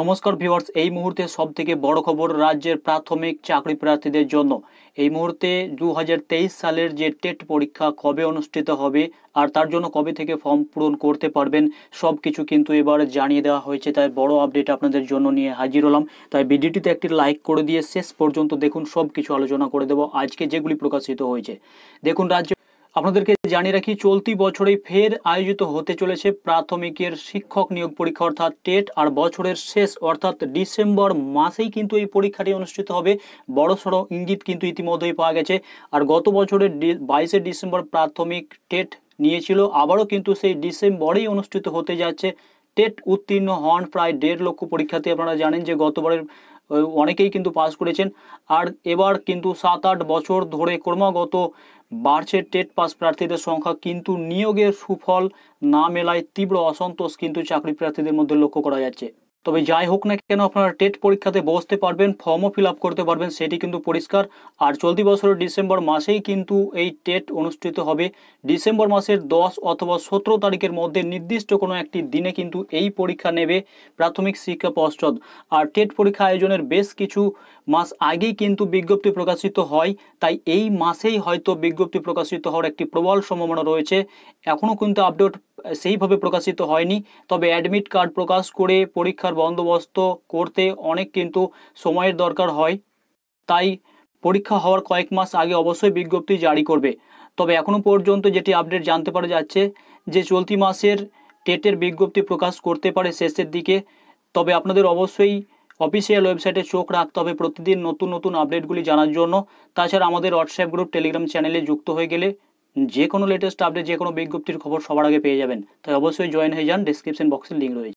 নমস্কার ভিওয়ার্স এই মুহূর্তে সব থেকে বড় খবর রাজ্যের প্রাথমিক চাকরি প্রার্থীদের জন্য এই মুহূর্তে দু সালের যে টেট পরীক্ষা কবে অনুষ্ঠিত হবে আর তার জন্য কবে থেকে ফর্ম পূরণ করতে পারবেন সব কিছু কিন্তু এবার জানিয়ে দেওয়া হয়েছে তাই বড় আপডেট আপনাদের জন্য নিয়ে হাজির হলাম তাই ভিডিওটিতে একটি লাইক করে দিয়ে শেষ পর্যন্ত দেখুন সব কিছু আলোচনা করে দেব আজকে যেগুলি প্রকাশিত হয়েছে দেখুন রাজ্য আপনাদেরকে জানিয়ে রাখি চলতি বছরে ফের আয়োজিত হতে চলেছে প্রাথমিকের শিক্ষক নিয়োগ পরীক্ষা অর্থাৎ টেট আর বছরের শেষ অর্থাৎ ডিসেম্বর মাসেই কিন্তু এই পরীক্ষাটি অনুষ্ঠিত হবে বড়সড় ইঙ্গিত কিন্তু ইতিমধ্যেই পাওয়া গেছে আর গত বছরের বাইশে ডিসেম্বর প্রাথমিক টেট নিয়েছিল আবারও কিন্তু সেই ডিসেম্বরেই অনুষ্ঠিত হতে যাচ্ছে টেট উত্তীর্ণ হন প্রায় দেড় লক্ষ পরীক্ষার্থী আপনারা জানেন যে গতবারের অনেকেই কিন্তু পাস করেছেন আর এবার কিন্তু সাত আট বছর ধরে ক্রমাগত বাড়ছে টেট পাস প্রার্থীদের সংখ্যা কিন্তু নিয়োগের সুফল না মেলায় তীব্র অসন্তোষ কিন্তু চাকরি প্রার্থীদের মধ্যে লক্ষ্য করা যাচ্ছে তবে যাই হোক না কেন আপনারা টেট পরীক্ষাতে বসতে পারবেন ফর্মও ফিল করতে পারবেন সেটি কিন্তু পরিষ্কার আর চলতি বছরের ডিসেম্বর মাসেই কিন্তু এই টেট অনুষ্ঠিত হবে ডিসেম্বর মাসের দশ অথবা সতেরো তারিখের মধ্যে নির্দিষ্ট কোনো একটি দিনে কিন্তু এই পরীক্ষা নেবে প্রাথমিক শিক্ষা পর্ষদ আর টেট পরীক্ষা আয়োজনের বেশ কিছু মাস আগেই কিন্তু বিজ্ঞপ্তি প্রকাশিত হয় তাই এই মাসেই হয়তো বিজ্ঞপ্তি প্রকাশিত হওয়ার একটি প্রবল সম্ভাবনা রয়েছে এখনও কিন্তু আপডেট সেইভাবে প্রকাশিত হয়নি তবে অ্যাডমিট কার্ড প্রকাশ করে পরীক্ষার বন্দোবস্ত করতে অনেক কিন্তু সময়ের দরকার হয় তাই পরীক্ষা হওয়ার কয়েক মাস আগে অবশ্যই বিজ্ঞপ্তি জারি করবে তবে এখনও পর্যন্ত যেটি আপডেট জানতে পারা যাচ্ছে যে চলতি মাসের টেটের বিজ্ঞপ্তি প্রকাশ করতে পারে শেষের দিকে তবে আপনাদের অবশ্যই অফিসিয়াল ওয়েবসাইটে চোখ রাখতে হবে প্রতিদিন নতুন নতুন আপডেটগুলি জানার জন্য তাছাড়া আমাদের হোয়াটসঅ্যাপ গ্রুপ টেলিগ্রাম চ্যানেলে যুক্ত হয়ে গেলে যে কোনো লেটেস্ট আপডেট যে কোনো বিজ্ঞপ্তির খবর সবার আগে পেয়ে যাবেন তাই অবশ্যই জয়েন হয়ে যান ডিসক্রিপশন বক্সের লিঙ্ক রয়েছে